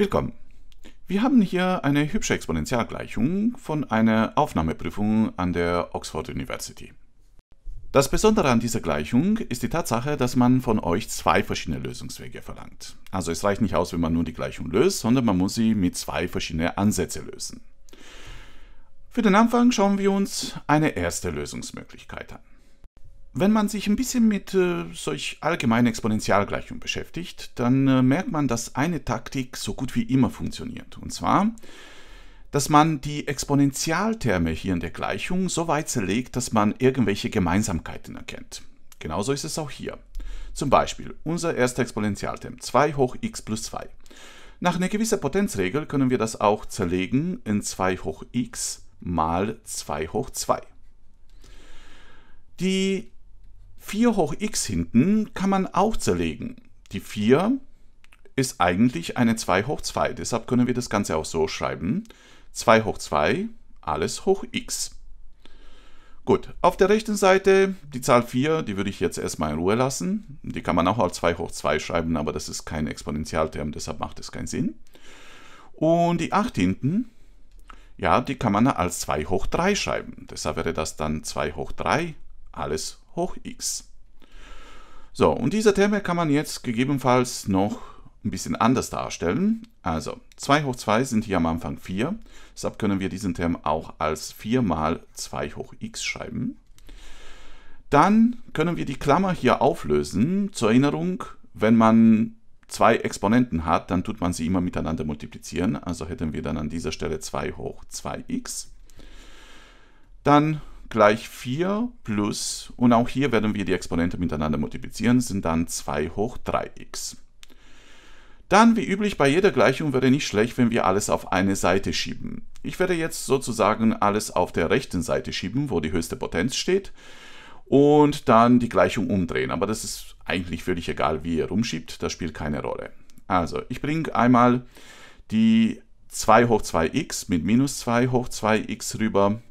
Willkommen. Wir haben hier eine hübsche Exponentialgleichung von einer Aufnahmeprüfung an der Oxford University. Das Besondere an dieser Gleichung ist die Tatsache, dass man von euch zwei verschiedene Lösungswege verlangt. Also es reicht nicht aus, wenn man nur die Gleichung löst, sondern man muss sie mit zwei verschiedenen Ansätzen lösen. Für den Anfang schauen wir uns eine erste Lösungsmöglichkeit an. Wenn man sich ein bisschen mit äh, solch allgemeinen Exponentialgleichungen beschäftigt, dann äh, merkt man, dass eine Taktik so gut wie immer funktioniert. Und zwar, dass man die Exponentialterme hier in der Gleichung so weit zerlegt, dass man irgendwelche Gemeinsamkeiten erkennt. Genauso ist es auch hier. Zum Beispiel unser erster Exponentialterm 2 hoch x plus 2. Nach einer gewissen Potenzregel können wir das auch zerlegen in 2 hoch x mal 2 hoch 2. Die 4 hoch x hinten kann man auch zerlegen. Die 4 ist eigentlich eine 2 hoch 2, deshalb können wir das Ganze auch so schreiben. 2 hoch 2, alles hoch x. Gut, auf der rechten Seite die Zahl 4, die würde ich jetzt erstmal in Ruhe lassen. Die kann man auch als 2 hoch 2 schreiben, aber das ist kein Exponentialterm, deshalb macht es keinen Sinn. Und die 8 hinten, ja, die kann man als 2 hoch 3 schreiben. Deshalb wäre das dann 2 hoch 3, alles hoch x. So, und diese Terme kann man jetzt gegebenenfalls noch ein bisschen anders darstellen. Also 2 hoch 2 sind hier am Anfang 4. Deshalb können wir diesen Term auch als 4 mal 2 hoch x schreiben. Dann können wir die Klammer hier auflösen. Zur Erinnerung, wenn man zwei Exponenten hat, dann tut man sie immer miteinander multiplizieren. Also hätten wir dann an dieser Stelle 2 hoch 2x. Dann gleich 4 plus, und auch hier werden wir die Exponente miteinander multiplizieren, sind dann 2 hoch 3x. Dann, wie üblich bei jeder Gleichung, wäre nicht schlecht, wenn wir alles auf eine Seite schieben. Ich werde jetzt sozusagen alles auf der rechten Seite schieben, wo die höchste Potenz steht, und dann die Gleichung umdrehen. Aber das ist eigentlich völlig egal, wie ihr rumschiebt, das spielt keine Rolle. Also, ich bringe einmal die 2 hoch 2x mit minus 2 hoch 2x rüber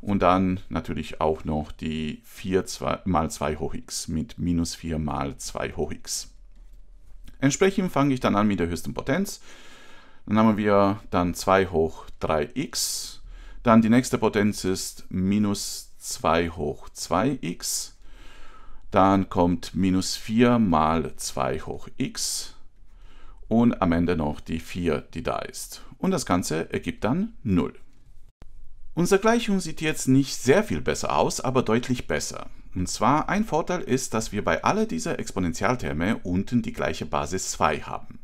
und dann natürlich auch noch die 4 2, mal 2 hoch x mit minus 4 mal 2 hoch x. Entsprechend fange ich dann an mit der höchsten Potenz. Dann haben wir dann 2 hoch 3x. Dann die nächste Potenz ist minus 2 hoch 2x. Dann kommt minus 4 mal 2 hoch x. Und am Ende noch die 4, die da ist. Und das Ganze ergibt dann 0. Unsere Gleichung sieht jetzt nicht sehr viel besser aus, aber deutlich besser. Und zwar ein Vorteil ist, dass wir bei alle dieser Exponentialterme unten die gleiche Basis 2 haben.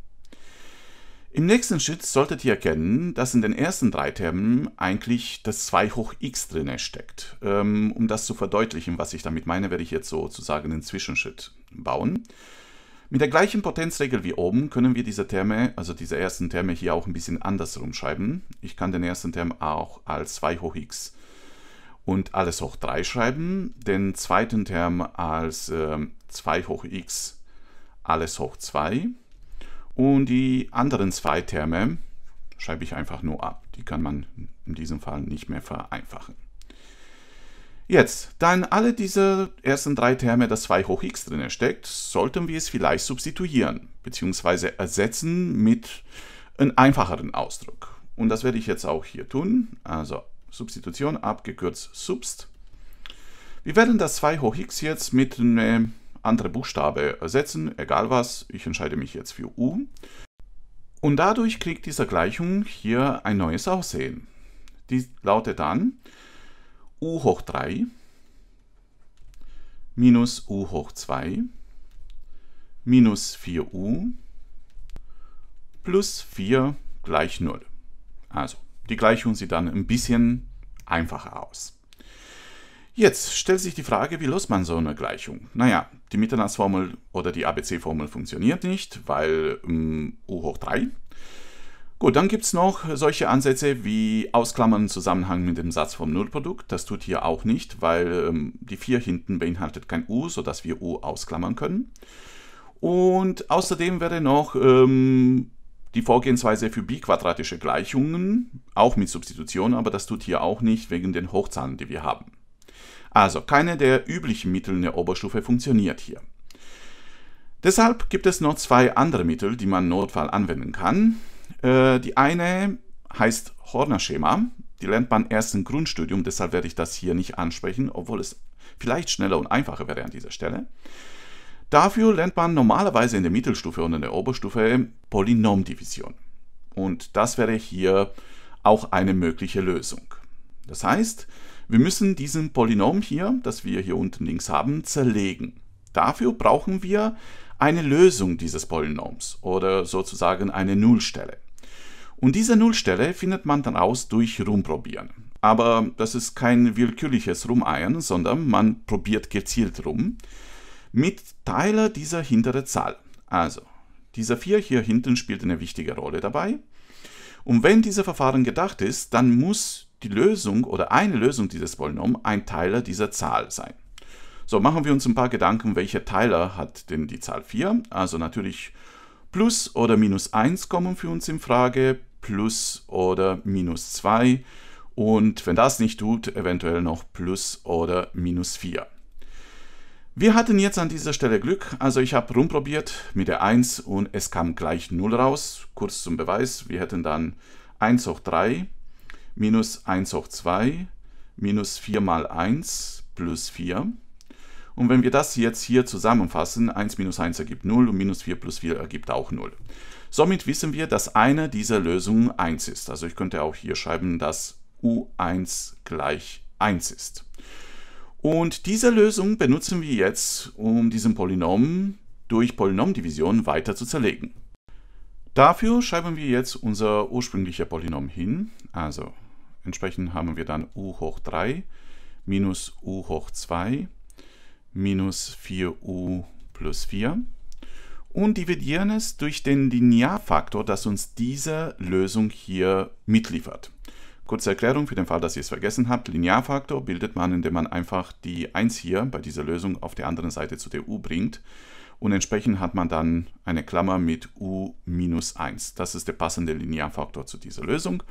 Im nächsten Schritt solltet ihr erkennen, dass in den ersten drei Termen eigentlich das 2 hoch x drin steckt. Ähm, um das zu verdeutlichen, was ich damit meine, werde ich jetzt sozusagen den Zwischenschritt bauen. Mit der gleichen Potenzregel wie oben können wir diese Terme, also diese ersten Terme hier auch ein bisschen andersrum schreiben. Ich kann den ersten Term auch als 2 hoch x und alles hoch 3 schreiben, den zweiten Term als äh, 2 hoch x, alles hoch 2 und die anderen zwei Terme schreibe ich einfach nur ab. Die kann man in diesem Fall nicht mehr vereinfachen. Jetzt, da in alle diese ersten drei Terme das 2 hoch x drin steckt, sollten wir es vielleicht substituieren bzw. ersetzen mit einem einfacheren Ausdruck. Und das werde ich jetzt auch hier tun. Also Substitution, abgekürzt subst. Wir werden das 2 hoch x jetzt mit einem anderen Buchstabe ersetzen, egal was. Ich entscheide mich jetzt für u. Und dadurch kriegt diese Gleichung hier ein neues Aussehen. Die lautet dann u hoch 3 minus u hoch 2 minus 4u plus 4 gleich 0. Also, die Gleichung sieht dann ein bisschen einfacher aus. Jetzt stellt sich die Frage, wie löst man so eine Gleichung? Naja, die Mitternachtsformel oder die ABC-Formel funktioniert nicht, weil um, ähm, u hoch 3 Gut, dann gibt es noch solche Ansätze wie Ausklammern im Zusammenhang mit dem Satz vom Nullprodukt. Das tut hier auch nicht, weil ähm, die 4 hinten beinhaltet kein U, sodass wir U ausklammern können. Und außerdem wäre noch ähm, die Vorgehensweise für biquadratische Gleichungen, auch mit Substitution, aber das tut hier auch nicht wegen den Hochzahlen, die wir haben. Also keine der üblichen Mittel in der Oberstufe funktioniert hier. Deshalb gibt es noch zwei andere Mittel, die man notfall anwenden kann. Äh, die eine heißt Horner-Schema. Die lernt man erst im Grundstudium, deshalb werde ich das hier nicht ansprechen, obwohl es vielleicht schneller und einfacher wäre an dieser Stelle. Dafür lernt man normalerweise in der Mittelstufe und in der Oberstufe Polynomdivision. Und das wäre hier auch eine mögliche Lösung. Das heißt, wir müssen diesen Polynom hier, das wir hier unten links haben, zerlegen. Dafür brauchen wir eine Lösung dieses Polynoms oder sozusagen eine Nullstelle. Und diese Nullstelle findet man dann aus durch Rumprobieren. Aber das ist kein willkürliches Rumeiern, sondern man probiert gezielt rum mit Teiler dieser hinteren Zahl. Also, dieser 4 hier hinten spielt eine wichtige Rolle dabei. Und wenn dieses Verfahren gedacht ist, dann muss die Lösung oder eine Lösung dieses Polynoms ein Teiler dieser Zahl sein. So, machen wir uns ein paar Gedanken, welche Teiler hat denn die Zahl 4? Also natürlich plus oder minus 1 kommen für uns in Frage, plus oder minus 2 und wenn das nicht tut, eventuell noch plus oder minus 4. Wir hatten jetzt an dieser Stelle Glück, also ich habe rumprobiert mit der 1 und es kam gleich 0 raus. Kurz zum Beweis, wir hätten dann 1 hoch 3 minus 1 hoch 2 minus 4 mal 1 plus 4 und wenn wir das jetzt hier zusammenfassen, 1 minus 1 ergibt 0 und minus 4 plus 4 ergibt auch 0. Somit wissen wir, dass eine dieser Lösungen 1 ist. Also ich könnte auch hier schreiben, dass u1 gleich 1 ist. Und diese Lösung benutzen wir jetzt, um diesen Polynom durch Polynomdivision weiter zu zerlegen. Dafür schreiben wir jetzt unser ursprüngliches Polynom hin. Also entsprechend haben wir dann u hoch 3 minus u hoch 2 minus 4u plus 4 und dividieren es durch den Linearfaktor, das uns diese Lösung hier mitliefert. Kurze Erklärung für den Fall, dass ihr es vergessen habt. Linearfaktor bildet man, indem man einfach die 1 hier bei dieser Lösung auf der anderen Seite zu der u bringt. Und entsprechend hat man dann eine Klammer mit u minus 1. Das ist der passende Linearfaktor zu dieser Lösung.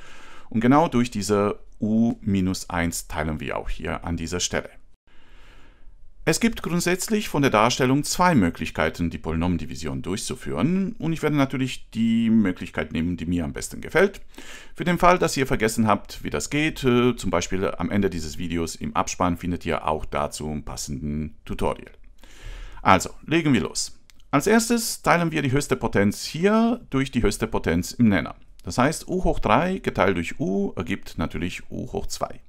Und genau durch diese u minus 1 teilen wir auch hier an dieser Stelle. Es gibt grundsätzlich von der Darstellung zwei Möglichkeiten, die Polynomdivision durchzuführen und ich werde natürlich die Möglichkeit nehmen, die mir am besten gefällt. Für den Fall, dass ihr vergessen habt, wie das geht, äh, zum Beispiel am Ende dieses Videos im Abspann findet ihr auch dazu ein passenden Tutorial. Also, legen wir los. Als erstes teilen wir die höchste Potenz hier durch die höchste Potenz im Nenner. Das heißt, u hoch 3 geteilt durch u ergibt natürlich u hoch 2.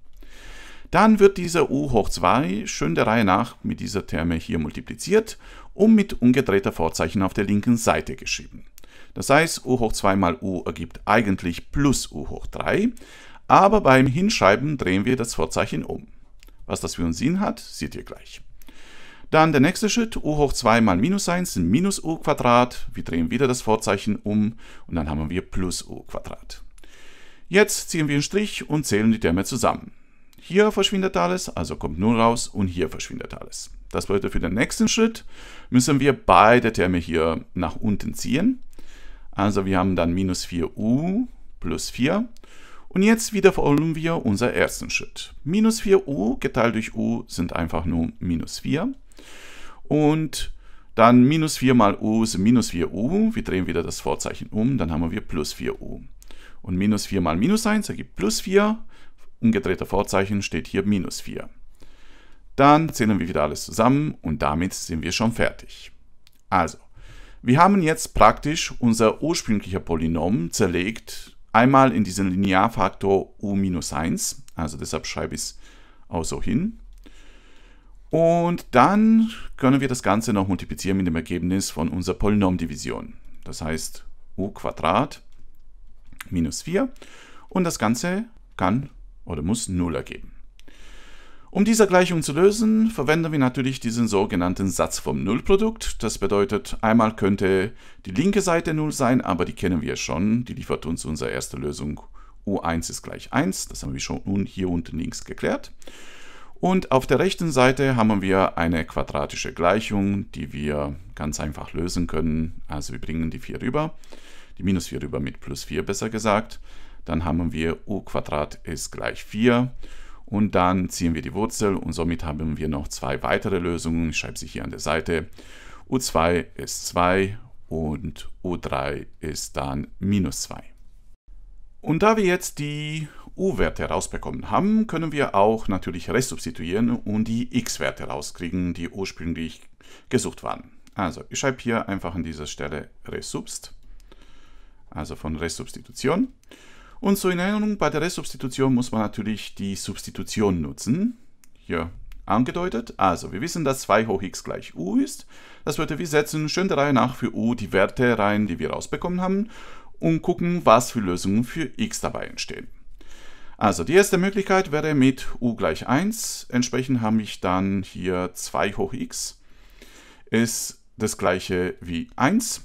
Dann wird dieser u hoch 2 schön der Reihe nach mit dieser Terme hier multipliziert und mit umgedrehter Vorzeichen auf der linken Seite geschrieben. Das heißt, u hoch 2 mal u ergibt eigentlich plus u hoch 3, aber beim Hinschreiben drehen wir das Vorzeichen um. Was das für einen Sinn hat, seht ihr gleich. Dann der nächste Schritt, u hoch 2 mal minus 1 sind minus u Quadrat. Wir drehen wieder das Vorzeichen um und dann haben wir plus u Quadrat. Jetzt ziehen wir einen Strich und zählen die Terme zusammen. Hier verschwindet alles, also kommt 0 raus und hier verschwindet alles. Das bedeutet, für den nächsten Schritt müssen wir beide Terme hier nach unten ziehen. Also wir haben dann minus 4u plus 4. Und jetzt wiederholen wir unseren ersten Schritt. Minus 4u geteilt durch u sind einfach nur minus 4. Und dann minus 4 mal u sind minus 4u. Wir drehen wieder das Vorzeichen um, dann haben wir plus 4u. Und minus 4 mal minus 1 ergibt plus 4 umgedrehte Vorzeichen steht hier minus 4. Dann zählen wir wieder alles zusammen und damit sind wir schon fertig. Also, wir haben jetzt praktisch unser ursprünglicher Polynom zerlegt, einmal in diesen Linearfaktor u-1, minus also deshalb schreibe ich es auch so hin. Und dann können wir das Ganze noch multiplizieren mit dem Ergebnis von unserer Polynomdivision. Das heißt u minus 4 und das Ganze kann oder muss 0 ergeben. Um diese Gleichung zu lösen, verwenden wir natürlich diesen sogenannten Satz vom Nullprodukt. Das bedeutet, einmal könnte die linke Seite 0 sein, aber die kennen wir schon. Die liefert uns unsere erste Lösung. U1 ist gleich 1. Das haben wir schon hier unten links geklärt. Und auf der rechten Seite haben wir eine quadratische Gleichung, die wir ganz einfach lösen können. Also wir bringen die 4 rüber, die minus 4 rüber mit plus 4 besser gesagt. Dann haben wir u ist gleich 4 und dann ziehen wir die Wurzel und somit haben wir noch zwei weitere Lösungen. Ich schreibe sie hier an der Seite. u2 ist 2 und u3 ist dann minus 2. Und da wir jetzt die u-Werte rausbekommen haben, können wir auch natürlich resubstituieren und die x-Werte rauskriegen, die ursprünglich gesucht waren. Also ich schreibe hier einfach an dieser Stelle resubst, also von Resubstitution. Und so in Erinnerung, bei der Resubstitution muss man natürlich die Substitution nutzen. Hier angedeutet. Also, wir wissen, dass 2 hoch x gleich u ist. Das würde wir setzen schön der Reihe nach für u die Werte rein, die wir rausbekommen haben und gucken, was für Lösungen für x dabei entstehen. Also, die erste Möglichkeit wäre mit u gleich 1. Entsprechend habe ich dann hier 2 hoch x ist das gleiche wie 1.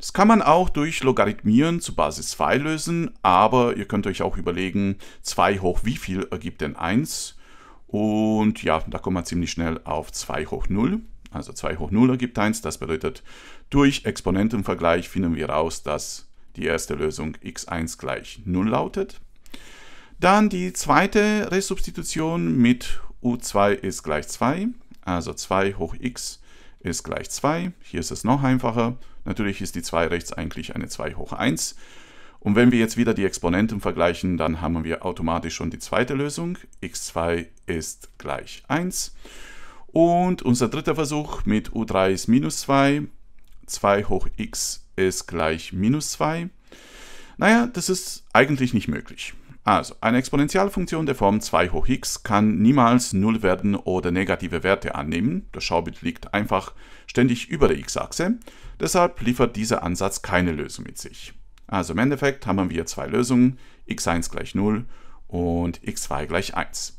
Das kann man auch durch Logarithmieren zu Basis 2 lösen, aber ihr könnt euch auch überlegen, 2 hoch wie viel ergibt denn 1? Und ja, da kommt man ziemlich schnell auf 2 hoch 0. Also 2 hoch 0 ergibt 1. Das bedeutet, durch Exponentenvergleich finden wir raus, dass die erste Lösung x1 gleich 0 lautet. Dann die zweite Resubstitution mit u2 ist gleich 2. Also 2 hoch x ist gleich 2. Hier ist es noch einfacher. Natürlich ist die 2 rechts eigentlich eine 2 hoch 1. Und wenn wir jetzt wieder die Exponenten vergleichen, dann haben wir automatisch schon die zweite Lösung. x2 ist gleich 1. Und unser dritter Versuch mit u3 ist minus 2. 2 hoch x ist gleich minus 2. Naja, das ist eigentlich nicht möglich. Also, eine Exponentialfunktion der Form 2 hoch x kann niemals 0 werden oder negative Werte annehmen. Das Schaubild liegt einfach ständig über der x-Achse. Deshalb liefert dieser Ansatz keine Lösung mit sich. Also im Endeffekt haben wir zwei Lösungen, x1 gleich 0 und x2 gleich 1.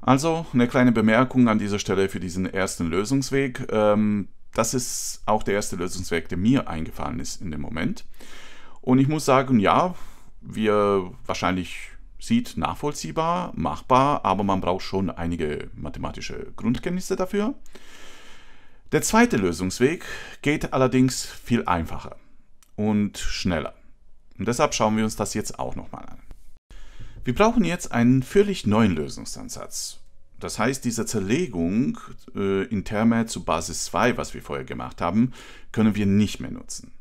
Also eine kleine Bemerkung an dieser Stelle für diesen ersten Lösungsweg. Ähm, das ist auch der erste Lösungsweg, der mir eingefallen ist in dem Moment. Und ich muss sagen, ja, wie ihr wahrscheinlich sieht, nachvollziehbar, machbar, aber man braucht schon einige mathematische Grundkenntnisse dafür. Der zweite Lösungsweg geht allerdings viel einfacher und schneller. Und deshalb schauen wir uns das jetzt auch nochmal an. Wir brauchen jetzt einen völlig neuen Lösungsansatz. Das heißt, diese Zerlegung äh, in Terme zu Basis 2, was wir vorher gemacht haben, können wir nicht mehr nutzen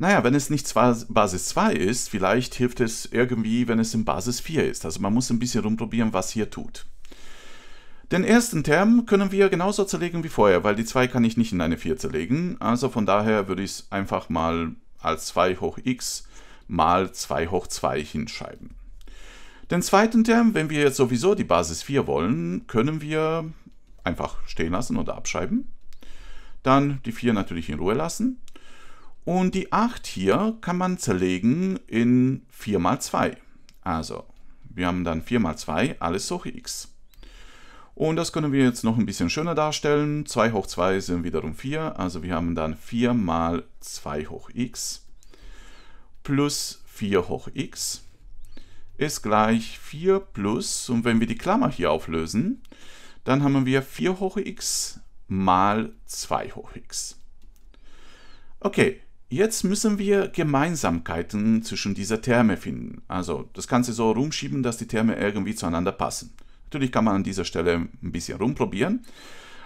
naja, wenn es nicht Basis 2 ist, vielleicht hilft es irgendwie, wenn es in Basis 4 ist. Also man muss ein bisschen rumprobieren, was hier tut. Den ersten Term können wir genauso zerlegen wie vorher, weil die 2 kann ich nicht in eine 4 zerlegen. Also von daher würde ich es einfach mal als 2 hoch x mal 2 hoch 2 hinschreiben. Den zweiten Term, wenn wir jetzt sowieso die Basis 4 wollen, können wir einfach stehen lassen oder abschreiben. Dann die 4 natürlich in Ruhe lassen. Und die 8 hier kann man zerlegen in 4 mal 2. Also, wir haben dann 4 mal 2 alles hoch x. Und das können wir jetzt noch ein bisschen schöner darstellen. 2 hoch 2 sind wiederum 4, also wir haben dann 4 mal 2 hoch x plus 4 hoch x ist gleich 4 plus, und wenn wir die Klammer hier auflösen, dann haben wir 4 hoch x mal 2 hoch x. Okay, Jetzt müssen wir Gemeinsamkeiten zwischen dieser Terme finden. Also das Ganze so rumschieben, dass die Terme irgendwie zueinander passen. Natürlich kann man an dieser Stelle ein bisschen rumprobieren.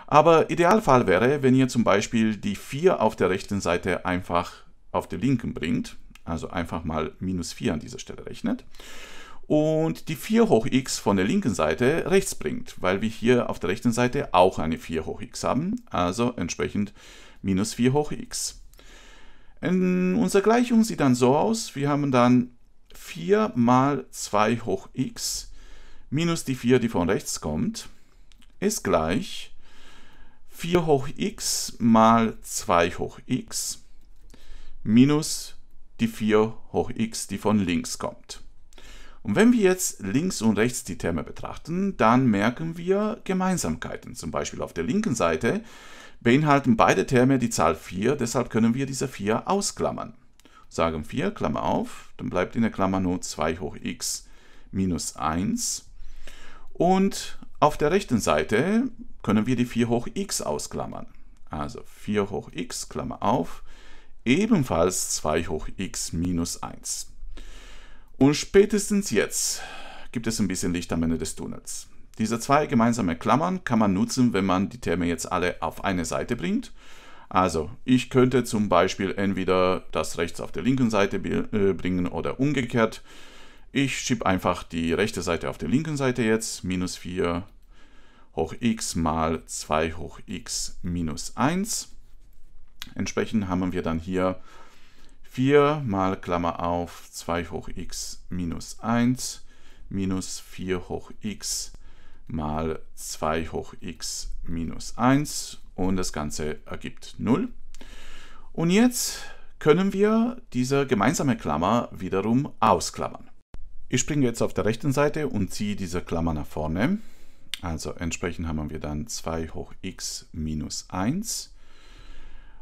Aber Idealfall wäre, wenn ihr zum Beispiel die 4 auf der rechten Seite einfach auf der linken bringt. Also einfach mal minus 4 an dieser Stelle rechnet. Und die 4 hoch x von der linken Seite rechts bringt, weil wir hier auf der rechten Seite auch eine 4 hoch x haben. Also entsprechend minus 4 hoch x. In ähm, unserer Gleichung sieht dann so aus, wir haben dann 4 mal 2 hoch x minus die 4, die von rechts kommt, ist gleich 4 hoch x mal 2 hoch x minus die 4 hoch x, die von links kommt. Und wenn wir jetzt links und rechts die Terme betrachten, dann merken wir Gemeinsamkeiten. Zum Beispiel auf der linken Seite beinhalten beide Terme die Zahl 4, deshalb können wir diese 4 ausklammern. Sagen 4, Klammer auf, dann bleibt in der Klammer nur 2 hoch x minus 1. Und auf der rechten Seite können wir die 4 hoch x ausklammern. Also 4 hoch x, Klammer auf, ebenfalls 2 hoch x minus 1. Und spätestens jetzt gibt es ein bisschen Licht am Ende des Tunnels. Diese zwei gemeinsame Klammern kann man nutzen, wenn man die Terme jetzt alle auf eine Seite bringt. Also, ich könnte zum Beispiel entweder das rechts auf der linken Seite äh, bringen oder umgekehrt. Ich schiebe einfach die rechte Seite auf der linken Seite jetzt, minus 4 hoch x mal 2 hoch x minus 1. Entsprechend haben wir dann hier 4 mal Klammer auf 2 hoch x minus 1 minus 4 hoch x minus 1 mal 2 hoch x minus 1 und das Ganze ergibt 0. Und jetzt können wir diese gemeinsame Klammer wiederum ausklammern. Ich springe jetzt auf der rechten Seite und ziehe diese Klammer nach vorne. Also entsprechend haben wir dann 2 hoch x minus 1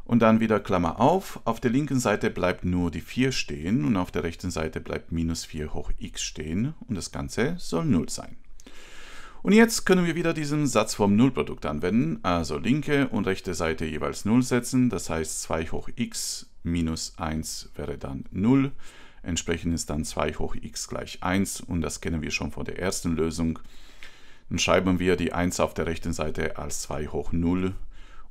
und dann wieder Klammer auf. Auf der linken Seite bleibt nur die 4 stehen und auf der rechten Seite bleibt minus 4 hoch x stehen und das Ganze soll 0 sein. Und jetzt können wir wieder diesen Satz vom Nullprodukt anwenden, also linke und rechte Seite jeweils 0 setzen, das heißt 2 hoch x minus 1 wäre dann 0, entsprechend ist dann 2 hoch x gleich 1 und das kennen wir schon von der ersten Lösung. Dann schreiben wir die 1 auf der rechten Seite als 2 hoch 0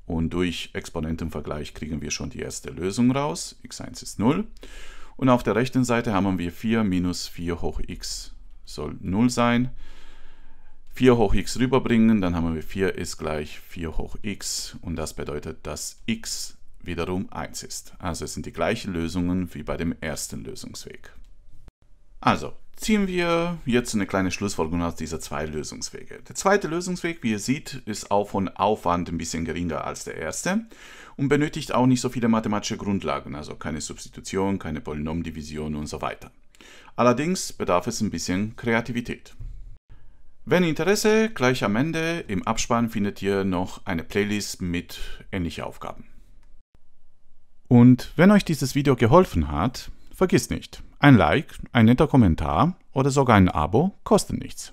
und durch Exponentenvergleich kriegen wir schon die erste Lösung raus, x1 ist 0. Und auf der rechten Seite haben wir 4 minus 4 hoch x soll 0 sein. 4 hoch x rüberbringen, dann haben wir 4 ist gleich 4 hoch x und das bedeutet, dass x wiederum 1 ist. Also es sind die gleichen Lösungen wie bei dem ersten Lösungsweg. Also ziehen wir jetzt eine kleine Schlussfolgerung aus dieser zwei Lösungswege. Der zweite Lösungsweg, wie ihr seht, ist auch von Aufwand ein bisschen geringer als der erste und benötigt auch nicht so viele mathematische Grundlagen, also keine Substitution, keine Polynomdivision und so weiter. Allerdings bedarf es ein bisschen Kreativität. Wenn Interesse, gleich am Ende im Abspann findet ihr noch eine Playlist mit ähnlichen Aufgaben. Und wenn euch dieses Video geholfen hat, vergisst nicht, ein Like, ein netter Kommentar oder sogar ein Abo kosten nichts.